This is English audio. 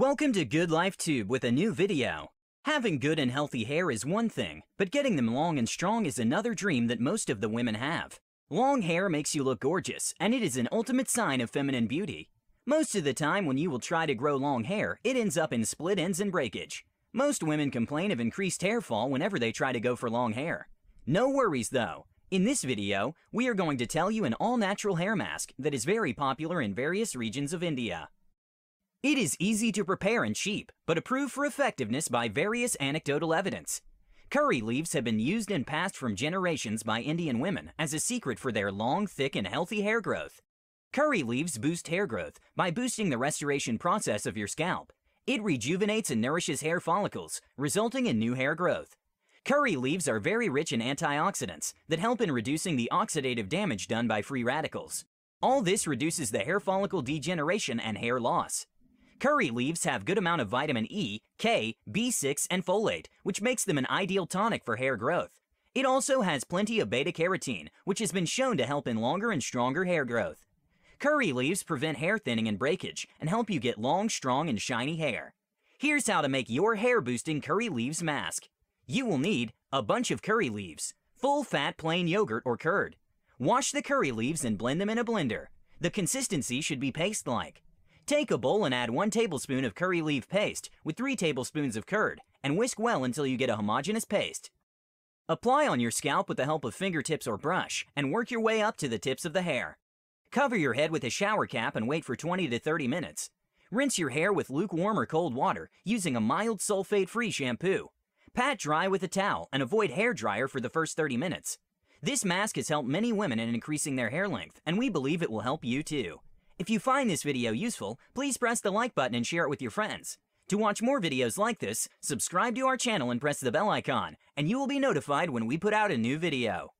Welcome to Good Life Tube with a new video. Having good and healthy hair is one thing, but getting them long and strong is another dream that most of the women have. Long hair makes you look gorgeous, and it is an ultimate sign of feminine beauty. Most of the time when you will try to grow long hair, it ends up in split ends and breakage. Most women complain of increased hair fall whenever they try to go for long hair. No worries though. In this video, we are going to tell you an all-natural hair mask that is very popular in various regions of India. It is easy to prepare and cheap, but approved for effectiveness by various anecdotal evidence. Curry leaves have been used and passed from generations by Indian women as a secret for their long, thick, and healthy hair growth. Curry leaves boost hair growth by boosting the restoration process of your scalp. It rejuvenates and nourishes hair follicles, resulting in new hair growth. Curry leaves are very rich in antioxidants that help in reducing the oxidative damage done by free radicals. All this reduces the hair follicle degeneration and hair loss. Curry leaves have good amount of vitamin E, K, B6, and folate, which makes them an ideal tonic for hair growth. It also has plenty of beta carotene, which has been shown to help in longer and stronger hair growth. Curry leaves prevent hair thinning and breakage and help you get long, strong, and shiny hair. Here's how to make your hair boosting curry leaves mask. You will need a bunch of curry leaves, full fat plain yogurt or curd. Wash the curry leaves and blend them in a blender. The consistency should be paste like. Take a bowl and add 1 tablespoon of curry leaf paste with 3 tablespoons of curd and whisk well until you get a homogeneous paste. Apply on your scalp with the help of fingertips or brush and work your way up to the tips of the hair. Cover your head with a shower cap and wait for 20 to 30 minutes. Rinse your hair with lukewarm or cold water using a mild sulfate-free shampoo. Pat dry with a towel and avoid hair dryer for the first 30 minutes. This mask has helped many women in increasing their hair length, and we believe it will help you too. If you find this video useful, please press the like button and share it with your friends. To watch more videos like this, subscribe to our channel and press the bell icon, and you will be notified when we put out a new video.